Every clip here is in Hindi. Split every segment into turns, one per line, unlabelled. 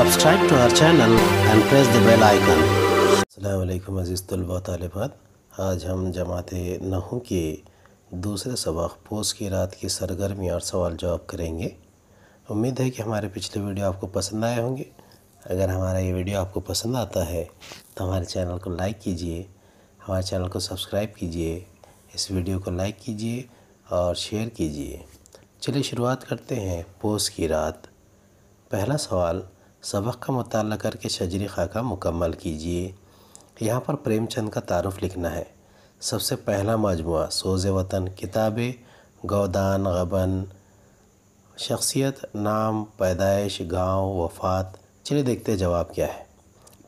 subscribe to our channel and press the bell icon. अल्लाम अज़ीज़ तलबा तलबात आज हम जमात नहू के दूसरे सबक पोस्ट की रात की सरगर्मी और सवाल जवाब करेंगे उम्मीद है कि हमारे पिछले वीडियो आपको पसंद आए होंगे अगर हमारा ये वीडियो आपको पसंद आता है तो हमारे चैनल को लाइक कीजिए हमारे चैनल को सब्सक्राइब कीजिए इस वीडियो को लाइक कीजिए और शेयर कीजिए चलिए शुरुआत करते हैं पोस्ट की रात पहला सवाल सबक का मताल करके शजरी खा का मुकम्मल कीजिए यहाँ पर प्रेमचंद का तारफ़ लिखना है सबसे पहला मजमू सोज़ वतन किताबें गोदान गबन शख्सियत नाम पैदाइश गांव वफात चलिए देखते जवाब क्या है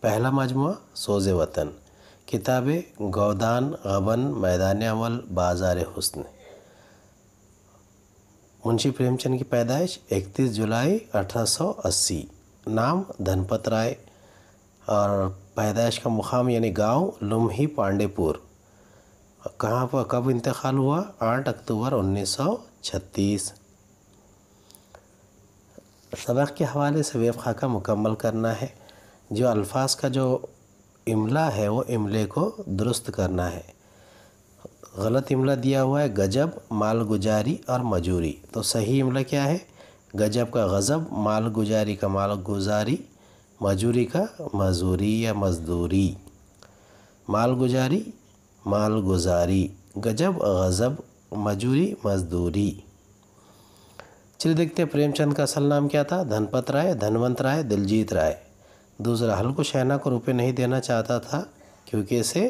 पहला मजमू सोज़ वतन किताबें गोदान गबन मैदान अमल बाजार हसन मुंशी प्रेमचंद की पैदाइश 31 जुलाई 1880 नाम धनपत राय और पैदाइश का मुकाम यानी गांव लुम्ही पांडेपुर कहाँ पर कब इंतकाल हुआ आठ अक्टूबर 1936 सबक के हवाले से वेब खाका का मुकम्मल करना है जो अल्फाज का जो इमला है वो इमले को दुरुस्त करना है गलत इमला दिया हुआ है गजब मालगुजारी और मजूरी तो सही इमला क्या है गजब का गज़ब माल गुजारी का माल गुजारी मजूरी का मजूरी या मजदूरी माल गुजारी माल गुजारी गजब गज़ब मजूरी मजदूरी चलिए देखते हैं प्रेमचंद का असल नाम क्या था धनपत राय धनवंत राय दिलजीत राय दूसरा हल्को शहना को रुपये नहीं देना चाहता था क्योंकि इसे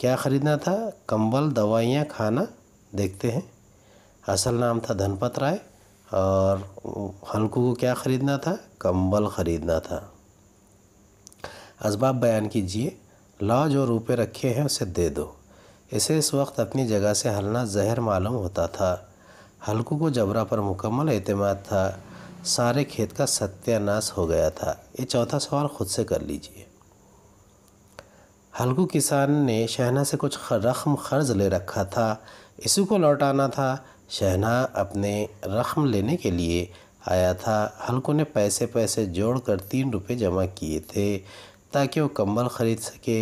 क्या ख़रीदना था कंबल दवाइयाँ खाना देखते हैं असल नाम था धनपत राय और हल्कू को क्या ख़रीदना था कंबल ख़रीदना था इसबाब बयान कीजिए ला जो रुपए रखे हैं उसे दे दो इसे इस वक्त अपनी जगह से हलना जहर मालूम होता था हल्कू को जबरा पर मुकम्मल अतमाद था सारे खेत का सत्यानाश हो गया था ये चौथा सवाल खुद से कर लीजिए हल्कू किसान ने शहना से कुछ रकम खर्ज ले रखा था इसी को लौटाना था शहना अपने रकम लेने के लिए आया था हल्कों ने पैसे पैसे जोड़कर तीन रुपये जमा किए थे ताकि वो कंबल ख़रीद सके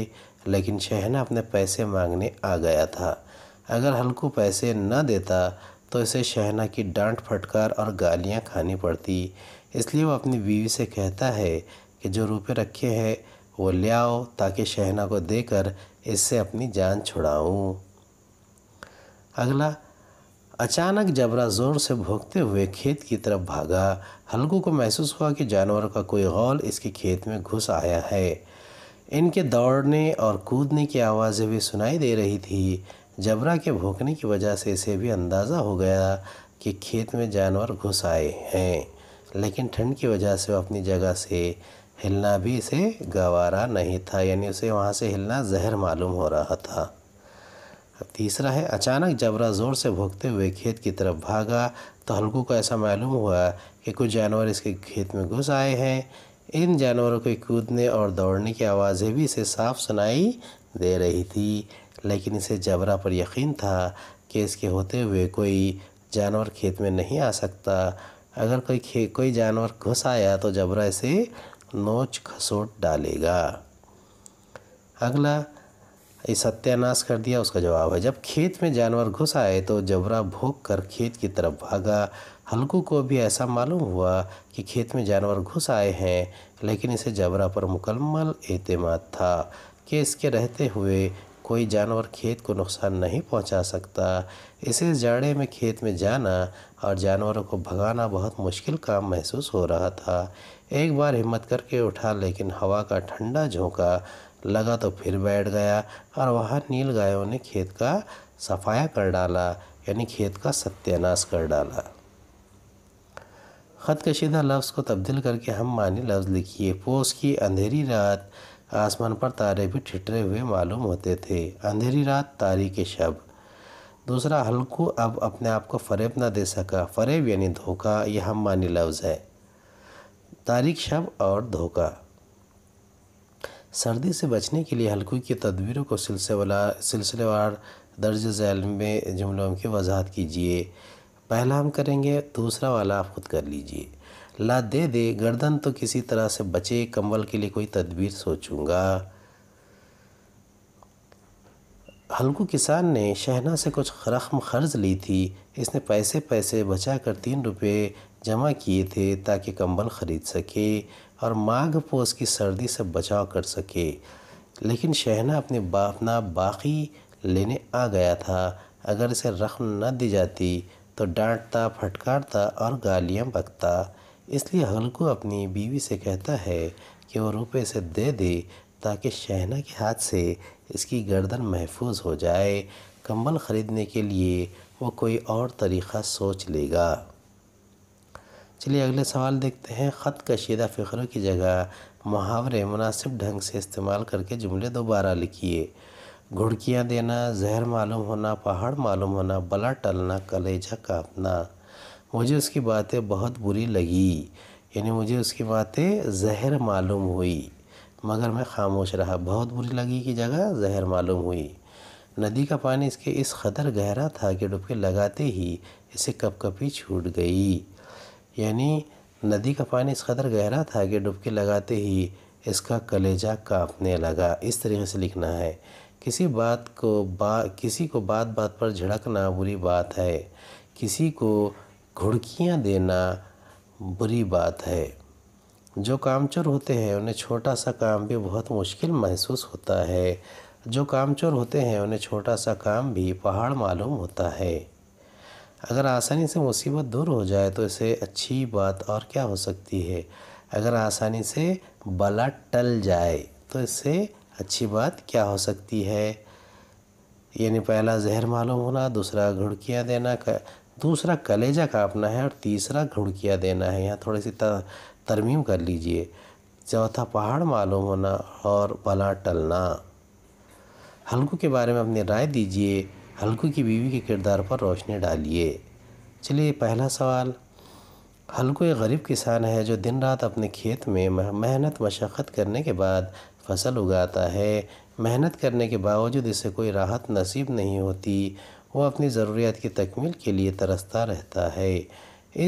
लेकिन शहना अपने पैसे मांगने आ गया था अगर हल्कू पैसे न देता तो इसे शहना की डांट फटकार और गालियाँ खानी पड़ती इसलिए वो अपनी बीवी से कहता है कि जो रुपये रखे हैं वो ले आओ ताकि शहना को देकर इससे अपनी जान छुड़ाऊँ अगला अचानक जबरा ज़ोर से भोंकते हुए खेत की तरफ भागा हल्कू को महसूस हुआ कि जानवर का कोई गौल इसके खेत में घुस आया है इनके दौड़ने और कूदने की आवाज़ें भी सुनाई दे रही थी जबरा के भोंकने की वजह से इसे भी अंदाज़ा हो गया कि खेत में जानवर घुस आए हैं लेकिन ठंड की वजह से वह अपनी जगह से हिलना भी इसे गवारा नहीं था यानी उसे वहाँ से हिलना जहर मालूम हो रहा था अब तीसरा है अचानक जबरा ज़ोर से भोगते हुए खेत की तरफ भागा तो हल्कू को ऐसा मालूम हुआ कि कुछ जानवर इसके खेत में घुस आए हैं इन जानवरों के कूदने और दौड़ने की आवाज़ें भी इसे साफ सुनाई दे रही थी लेकिन इसे जबरा पर यकीन था कि इसके होते हुए कोई जानवर खेत में नहीं आ सकता अगर कोई खे कोई जानवर घुस आया तो जबरा इसे नोच खसोट डालेगा अगला सत्यानाश कर दिया उसका जवाब है जब खेत में जानवर घुस आए तो जबरा भोग कर खेत की तरफ भागा हल्कू को भी ऐसा मालूम हुआ कि खेत में जानवर घुस आए हैं लेकिन इसे जबरा पर मुकम्मल एतम था कि इसके रहते हुए कोई जानवर खेत को नुकसान नहीं पहुंचा सकता इसे जाड़े में खेत में जाना और जानवरों को भगाना बहुत मुश्किल काम महसूस हो रहा था एक बार हिम्मत करके उठा लेकिन हवा का ठंडा झोंका लगा तो फिर बैठ गया और वहाँ नील गायों ने खेत का सफाया कर डाला यानी खेत का सत्यानाश कर डाला ख़त कशीदा लफ्ज़ को तब्दील करके हम मानी लफ्ज़ लिखिए पोस की अंधेरी रात आसमान पर तारे भी ठिठरे हुए मालूम होते थे अंधेरी रात तारी के शब दूसरा हल्कू अब अपने आप को फरेब ना दे सका फरेब यानी धोखा यह हम मानी लफ्ज़ है तारीख शब और धोखा सर्दी से बचने के लिए हल्कू की तदबीरों को सिलसिलेवार सिलसिलेवार दर्ज झैल में जुमलों की वजाहत कीजिए पहला हम करेंगे दूसरा वाला आप खुद कर लीजिए ला दे दे गर्दन तो किसी तरह से बचे कंबल के लिए कोई तदबीर सोचूंगा हल्कू किसान ने शहना से कुछ रकम खर्च ली थी इसने पैसे पैसे बचा कर तीन रुपये जमा किए थे ताकि कंबल खरीद सके और माघ पोस की सर्दी से बचाव कर सके लेकिन शहना अपने बापना बाकी लेने आ गया था अगर इसे रकम न दी जाती तो डांटता फटकारता और गालियाँ बकता इसलिए हल्कू अपनी बीवी से कहता है कि वो रुपये से दे दे ताकि शहना के हाथ से इसकी गर्दन महफूज हो जाए कंबल ख़रीदने के लिए वो कोई और तरीक़ा सोच लेगा चलिए अगले सवाल देखते हैं ख़त कशीदा फ़िक्रों की जगह मुहावरे मुनासिब ढंग से इस्तेमाल करके जुमले दोबारा लिखिए घुड़कियाँ देना जहर मालूम होना पहाड़ मालूम होना बला टलना कलेजा काँपना मुझे उसकी बातें बहुत बुरी लगी यानी मुझे उसकी बातें जहर मालूम हुई मगर मैं खामोश रहा बहुत बुरी लगी कि जगह जहर मालूम हुई नदी का पानी इसके इस कदर गहरा था कि डुबके लगाते ही इसे कपकपी छूट गई यानी नदी का पानी इस कदर गहरा था कि डुबकी लगाते ही इसका कलेजा कांपने लगा इस तरीके से लिखना है किसी बात को बा किसी को बात बात पर झड़कना बुरी बात है किसी को घुड़कियाँ देना बुरी बात है जो कामचोर होते हैं उन्हें छोटा सा काम भी बहुत मुश्किल महसूस होता है जो कामचोर होते हैं उन्हें छोटा सा काम भी पहाड़ मालूम होता है अगर आसानी से मुसीबत दूर हो जाए तो इसे अच्छी बात और क्या हो सकती है अगर आसानी से बला टल जाए तो इससे अच्छी बात क्या हो सकती है यानी पहला जहर मालूम होना दूसरा घुड़कियाँ देना दूसरा कलेजा काँपना है और तीसरा घुड़कियाँ देना है यहाँ थोड़ी सी तरमीम कर लीजिए चौथा पहाड़ मालूम होना और पला टलना हल्कू के बारे में अपनी राय दीजिए हल्कू की बीवी के किरदार पर रोशनी डालिए चलिए पहला सवाल हल्कू एक गरीब किसान है जो दिन रात अपने खेत में मेहनत मशक्क़त करने के बाद फसल उगाता है मेहनत करने के बावजूद इसे कोई राहत नसीब नहीं होती वह अपनी ज़रूरियात की तकमील के लिए तरसता रहता है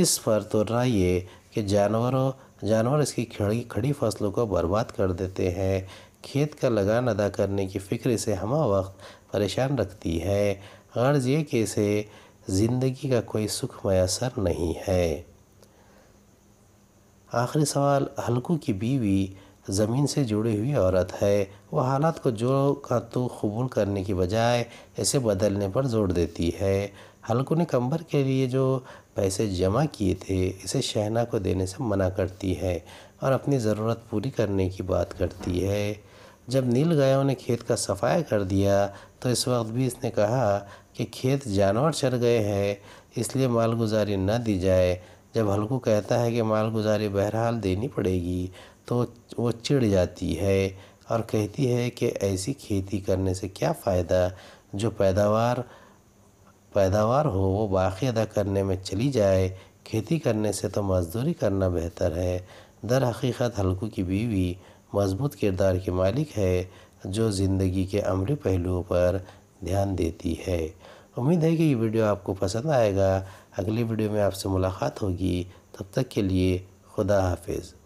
इस पर तो राय कि जानवरों जानवर इसकी खड़ी खड़ी फसलों को बर्बाद कर देते हैं खेत का लगान अदा करने की फ़िक्र इसे हम वक्त परेशान रखती है गर्ज ये कि इसे ज़िंदगी का कोई सुख मैसर नहीं है आखिरी सवाल हल्कू की बीवी ज़मीन से जुड़ी हुई औरत है वह हालात को जो का तो कबूल करने की बजाय इसे बदलने पर जोर देती है हल्कू ने कंबर के लिए जो पैसे जमा किए थे इसे शहना को देने से मना करती है और अपनी ज़रूरत पूरी करने की बात करती है जब नील गायों ने खेत का सफाया कर दिया तो इस वक्त भी इसने कहा कि खेत जानवर चर गए हैं इसलिए मालगुजारी न दी जाए जब हल्कू कहता है कि मालगुजारी बहरहाल देनी पड़ेगी तो वो चिढ़ जाती है और कहती है कि ऐसी खेती करने से क्या फ़ायदा जो पैदावार पैदावार हो वो बाकी अदा करने में चली जाए खेती करने से तो मजदूरी करना बेहतर है दर हकीकत हल्कू की बीवी मजबूत किरदार की मालिक है जो ज़िंदगी के अमली पहलुओं पर ध्यान देती है उम्मीद है कि ये वीडियो आपको पसंद आएगा अगली वीडियो में आपसे मुलाकात होगी तब तक के लिए खुदा हाफिज़